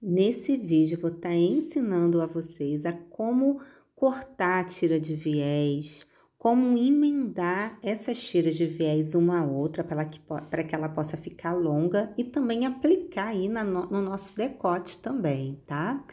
Nesse vídeo eu vou estar tá ensinando a vocês a como cortar a tira de viés, como emendar essas tiras de viés uma a outra para que, que ela possa ficar longa e também aplicar aí na, no nosso decote também, tá?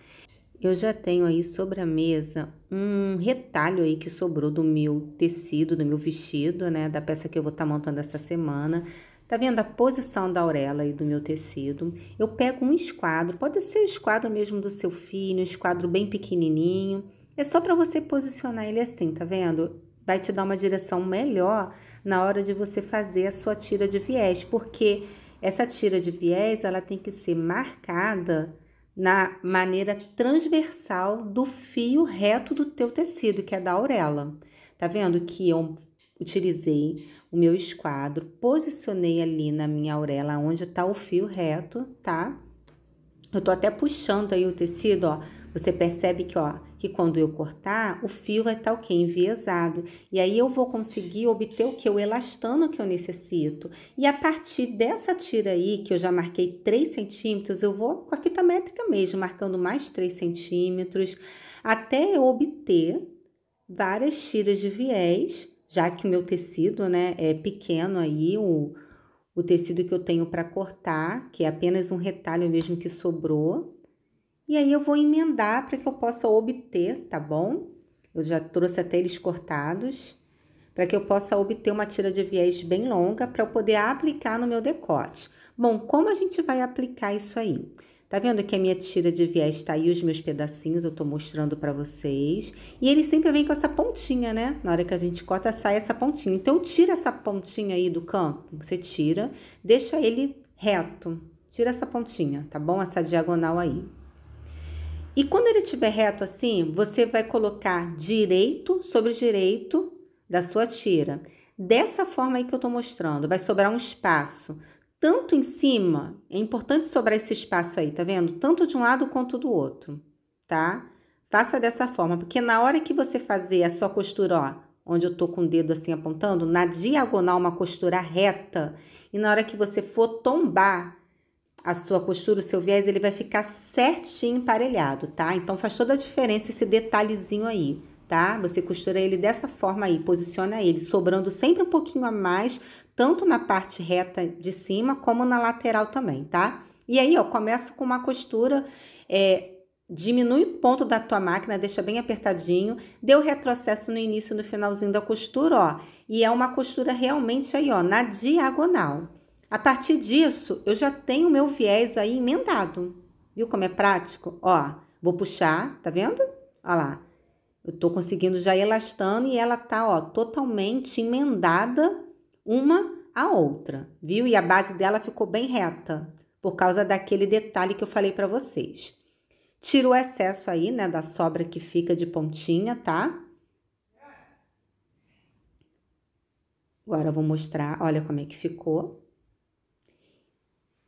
Eu já tenho aí sobre a mesa um retalho aí que sobrou do meu tecido, do meu vestido, né? Da peça que eu vou estar tá montando essa semana. Tá vendo a posição da orelha e do meu tecido? Eu pego um esquadro, pode ser o esquadro mesmo do seu filho, um esquadro bem pequenininho. É só para você posicionar ele assim, tá vendo? Vai te dar uma direção melhor na hora de você fazer a sua tira de viés, porque essa tira de viés, ela tem que ser marcada na maneira transversal do fio reto do teu tecido, que é da orelha. Tá vendo que eu utilizei o meu esquadro, posicionei ali na minha auréola onde tá o fio reto, tá? Eu tô até puxando aí o tecido, ó. Você percebe que, ó, que quando eu cortar, o fio vai estar tá, o quê? Enviesado. E aí eu vou conseguir obter o que? O elastano que eu necessito. E a partir dessa tira aí, que eu já marquei 3 centímetros, eu vou com a fita métrica mesmo, marcando mais 3 centímetros, até eu obter várias tiras de viés já que o meu tecido né, é pequeno aí, o, o tecido que eu tenho para cortar, que é apenas um retalho mesmo que sobrou. E aí eu vou emendar para que eu possa obter, tá bom? Eu já trouxe até eles cortados, para que eu possa obter uma tira de viés bem longa para eu poder aplicar no meu decote. Bom, como a gente vai aplicar isso aí? Tá vendo que a minha tira de viés tá aí os meus pedacinhos, eu tô mostrando para vocês. E ele sempre vem com essa pontinha, né? Na hora que a gente corta, sai essa pontinha. Então, tira essa pontinha aí do canto, você tira, deixa ele reto. Tira essa pontinha, tá bom? Essa diagonal aí. E quando ele estiver reto assim, você vai colocar direito sobre direito da sua tira. Dessa forma aí que eu tô mostrando, vai sobrar um espaço tanto em cima, é importante sobrar esse espaço aí, tá vendo? Tanto de um lado quanto do outro, tá? Faça dessa forma, porque na hora que você fazer a sua costura, ó, onde eu tô com o dedo assim apontando, na diagonal uma costura reta, e na hora que você for tombar a sua costura, o seu viés, ele vai ficar certinho emparelhado, tá? Então faz toda a diferença esse detalhezinho aí tá? Você costura ele dessa forma aí, posiciona ele, sobrando sempre um pouquinho a mais, tanto na parte reta de cima como na lateral também, tá? E aí, ó, começa com uma costura, é, diminui o ponto da tua máquina, deixa bem apertadinho, deu retrocesso no início e no finalzinho da costura, ó, e é uma costura realmente aí, ó, na diagonal. A partir disso, eu já tenho meu viés aí emendado. Viu como é prático? Ó, vou puxar, tá vendo? Ó lá, eu estou conseguindo já elastando e ela tá, ó, totalmente emendada uma a outra, viu? E a base dela ficou bem reta, por causa daquele detalhe que eu falei para vocês. Tira o excesso aí, né, da sobra que fica de pontinha, tá? Agora eu vou mostrar, olha como é que ficou.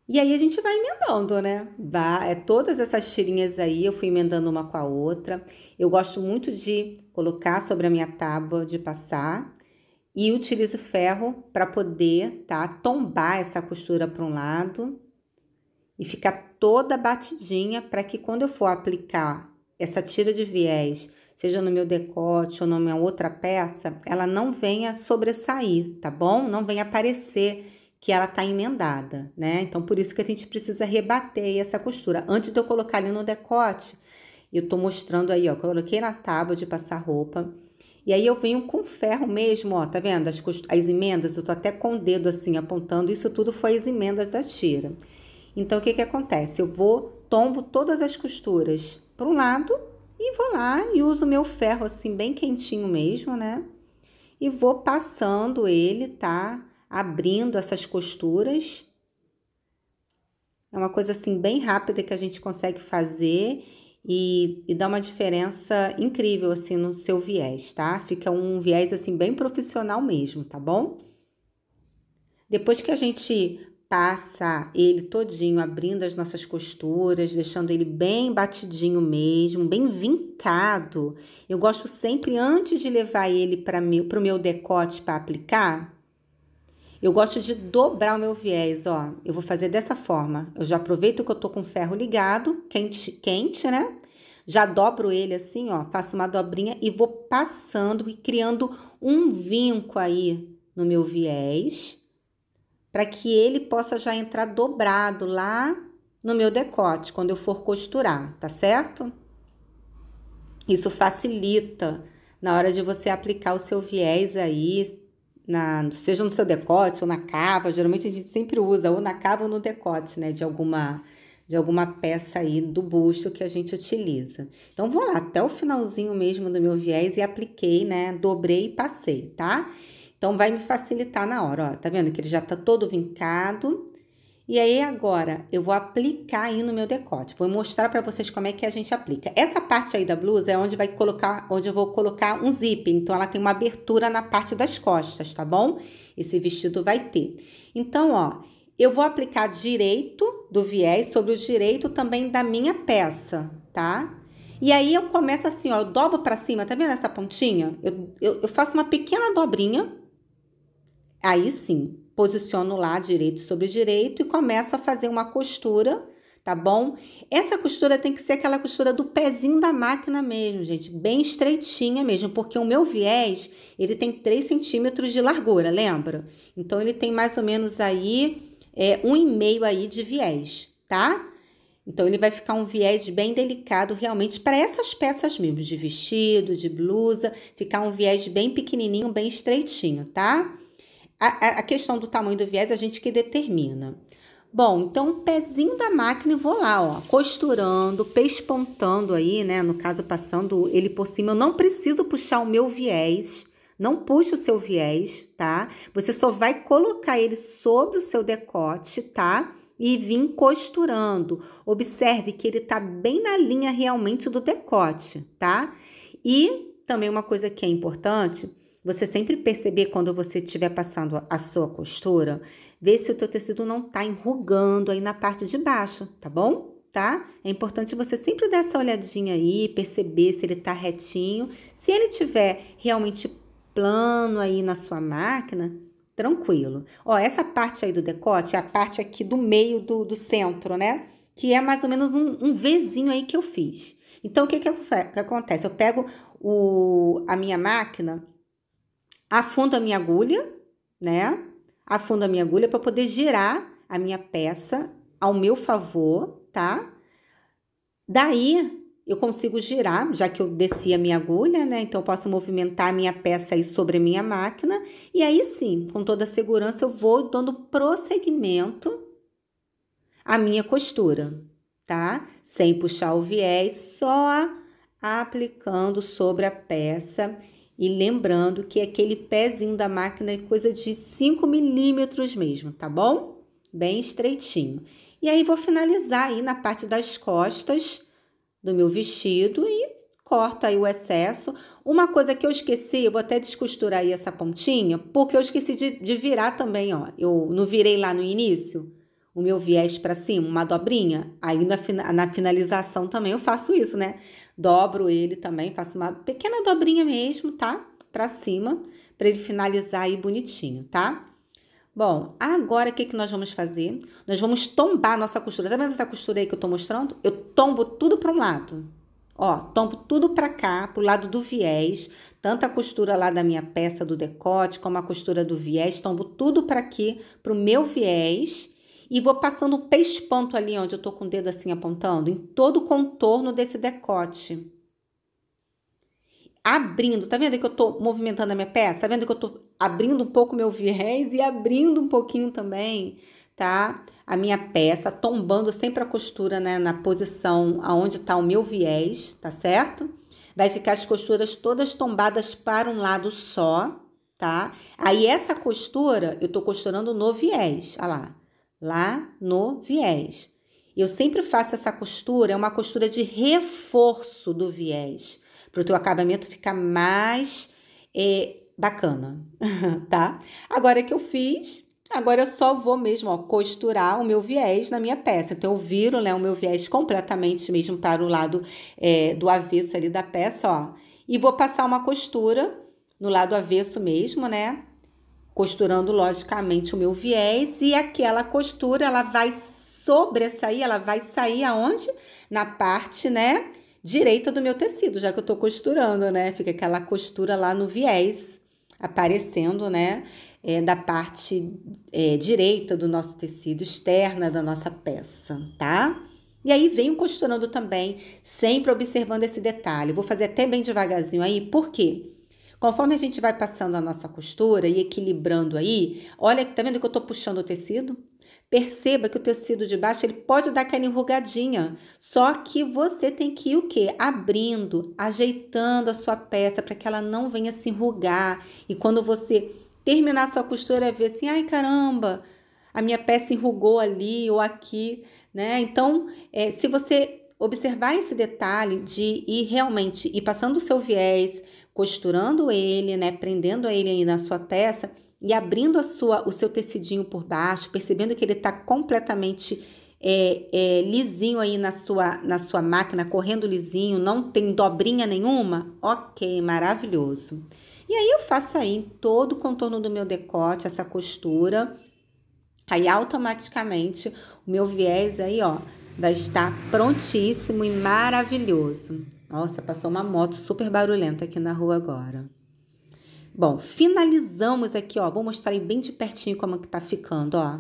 E aí a gente vai emendando, né? Vai, é, todas essas tirinhas aí eu fui emendando uma com a outra. Eu gosto muito de colocar sobre a minha tábua de passar e utilizo ferro para poder, tá, tombar essa costura para um lado e ficar toda batidinha para que quando eu for aplicar essa tira de viés, seja no meu decote ou na minha outra peça, ela não venha sobressair, tá bom? Não venha aparecer que ela tá emendada, né? Então, por isso que a gente precisa rebater essa costura. Antes de eu colocar ali no decote, eu tô mostrando aí, ó, coloquei na tábua de passar roupa. E aí eu venho com ferro mesmo, ó, tá vendo? As, as emendas, eu tô até com o dedo assim apontando, isso tudo foi as emendas da tira. Então, o que que acontece? Eu vou, tombo todas as costuras para um lado e vou lá e uso meu ferro assim bem quentinho mesmo, né? E vou passando ele, tá? abrindo essas costuras. É uma coisa assim bem rápida que a gente consegue fazer e, e dá uma diferença incrível assim no seu viés, tá? Fica um viés assim bem profissional mesmo, tá bom? Depois que a gente passa ele todinho, abrindo as nossas costuras, deixando ele bem batidinho mesmo, bem vincado. Eu gosto sempre antes de levar ele para o meu decote para aplicar, eu gosto de dobrar o meu viés, ó. Eu vou fazer dessa forma. Eu já aproveito que eu tô com ferro ligado, quente, quente, né? Já dobro ele assim, ó, faço uma dobrinha e vou passando e criando um vinco aí no meu viés, para que ele possa já entrar dobrado lá no meu decote quando eu for costurar, tá certo? Isso facilita na hora de você aplicar o seu viés aí, na, seja no seu decote ou na cava, geralmente a gente sempre usa ou na cava ou no decote, né, de alguma de alguma peça aí do busto que a gente utiliza. Então vou lá até o finalzinho mesmo do meu viés e apliquei, né, dobrei e passei, tá? Então vai me facilitar na hora, ó. Tá vendo que ele já tá todo vincado e aí agora eu vou aplicar aí no meu decote. Vou mostrar para vocês como é que a gente aplica. Essa parte aí da blusa é onde vai colocar, onde eu vou colocar um zíper. Então ela tem uma abertura na parte das costas, tá bom? Esse vestido vai ter. Então, ó, eu vou aplicar direito do viés sobre o direito também da minha peça, tá? E aí eu começo assim, ó, eu dobro para cima, tá vendo essa pontinha? Eu, eu, eu faço uma pequena dobrinha. Aí sim, posiciono lá direito sobre direito e começo a fazer uma costura, tá bom? Essa costura tem que ser aquela costura do pezinho da máquina mesmo, gente, bem estreitinha mesmo, porque o meu viés, ele tem 3 centímetros de largura, lembra? Então, ele tem mais ou menos aí é, um e meio aí de viés, tá? Então, ele vai ficar um viés bem delicado realmente para essas peças mesmo, de vestido, de blusa, ficar um viés bem pequenininho, bem estreitinho, tá? a, a questão do tamanho do viés é a gente que determina. Bom, então pezinho da máquina e vou lá, ó, costurando, pespontando aí, né? No caso, passando ele por cima. Eu não preciso puxar o meu viés, não puxa o seu viés, tá? Você só vai colocar ele sobre o seu decote, tá? E vir costurando. Observe que ele tá bem na linha realmente do decote, tá? E também uma coisa que é importante você sempre perceber quando você estiver passando a sua costura, ver se o teu tecido não tá enrugando aí na parte de baixo, tá bom? Tá? É importante você sempre dar essa olhadinha aí, perceber se ele tá retinho. Se ele tiver realmente plano aí na sua máquina, tranquilo. Ó, essa parte aí do decote é a parte aqui do meio do, do centro, né? Que é mais ou menos um, um Vzinho aí que eu fiz. Então, o que que, que acontece? Eu pego o, a minha máquina afundo a minha agulha, né? Afundo a minha agulha para poder girar a minha peça ao meu favor, tá? Daí eu consigo girar, já que eu desci a minha agulha, né? Então eu posso movimentar a minha peça aí sobre a minha máquina e aí sim, com toda a segurança eu vou dando prosseguimento à minha costura, tá? Sem puxar o viés, só aplicando sobre a peça e lembrando que é aquele pezinho da máquina é coisa de 5 milímetros mesmo, tá bom? Bem estreitinho. E aí vou finalizar aí na parte das costas do meu vestido e corta aí o excesso. Uma coisa que eu esqueci, eu vou até descosturar aí essa pontinha, porque eu esqueci de, de virar também, ó. Eu não virei lá no início o meu viés para cima, uma dobrinha, aí na, na finalização também eu faço isso, né? Dobro ele também, faço uma pequena dobrinha mesmo, tá? Para cima, para ele finalizar aí bonitinho, tá? Bom, agora o que, que nós vamos fazer? Nós vamos tombar a nossa costura. Tá vendo essa costura aí que eu tô mostrando? Eu tombo tudo para um lado. Ó, tombo tudo para cá, pro lado do viés, tanto a costura lá da minha peça do decote, como a costura do viés, tombo tudo para aqui, pro meu viés e vou passando o peixe ponto ali onde eu tô com o dedo assim apontando, em todo o contorno desse decote. Abrindo, tá vendo que eu tô movimentando a minha peça? Tá vendo que eu tô abrindo um pouco meu viés e abrindo um pouquinho também, tá? A minha peça, tombando sempre a costura né, na posição aonde tá o meu viés, tá certo? Vai ficar as costuras todas tombadas para um lado só, tá? Aí essa costura, eu tô costurando no viés, olha lá lá no viés. Eu sempre faço essa costura, é uma costura de reforço do viés, para o teu acabamento ficar mais é, bacana, tá? Agora que eu fiz, agora eu só vou mesmo ó, costurar o meu viés na minha peça. Então eu viro né, o meu viés completamente mesmo para o lado é, do avesso ali da peça, ó. E vou passar uma costura no lado avesso mesmo, né? costurando logicamente o meu viés e aquela costura ela vai sobressair, ela vai sair aonde? Na parte, né, direita do meu tecido, já que eu tô costurando, né? Fica aquela costura lá no viés aparecendo, né, é, da parte é, direita do nosso tecido, externa da nossa peça, tá? E aí venho costurando também, sempre observando esse detalhe. Vou fazer até bem devagarzinho aí, por quê? Conforme a gente vai passando a nossa costura e equilibrando aí, olha, tá vendo que eu tô puxando o tecido? Perceba que o tecido de baixo ele pode dar aquela enrugadinha, só que você tem que ir o que? Abrindo, ajeitando a sua peça para que ela não venha se enrugar. E quando você terminar a sua costura, é ver assim, ai caramba, a minha peça enrugou ali ou aqui, né? Então, é, se você observar esse detalhe de ir realmente ir passando o seu viés, costurando ele, né, prendendo ele aí na sua peça e abrindo a sua, o seu tecidinho por baixo, percebendo que ele está completamente é, é, lisinho aí na sua, na sua máquina, correndo lisinho, não tem dobrinha nenhuma, ok, maravilhoso. E aí eu faço aí todo o contorno do meu decote, essa costura, aí automaticamente o meu viés aí, ó, vai estar prontíssimo e maravilhoso. Nossa, passou uma moto super barulhenta aqui na rua agora. Bom, finalizamos aqui, ó. Vou mostrar aí bem de pertinho como é que tá ficando, ó.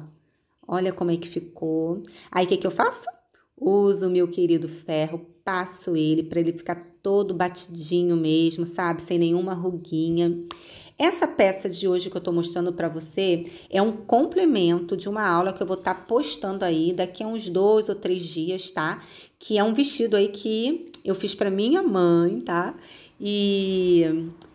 Olha como é que ficou. Aí, o que que eu faço? Uso o meu querido ferro, passo ele para ele ficar todo batidinho mesmo, sabe? Sem nenhuma ruguinha. Essa peça de hoje que eu estou mostrando para você é um complemento de uma aula que eu vou estar tá postando aí daqui a uns dois ou três dias, tá? Que é um vestido aí que eu fiz para minha mãe, tá? E,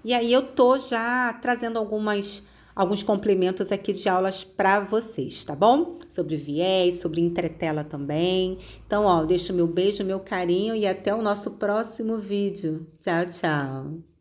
e aí eu tô já trazendo algumas alguns complementos aqui de aulas para vocês, tá bom? Sobre viés, sobre entretela também. Então, ó, deixo meu beijo, meu carinho e até o nosso próximo vídeo. Tchau, tchau.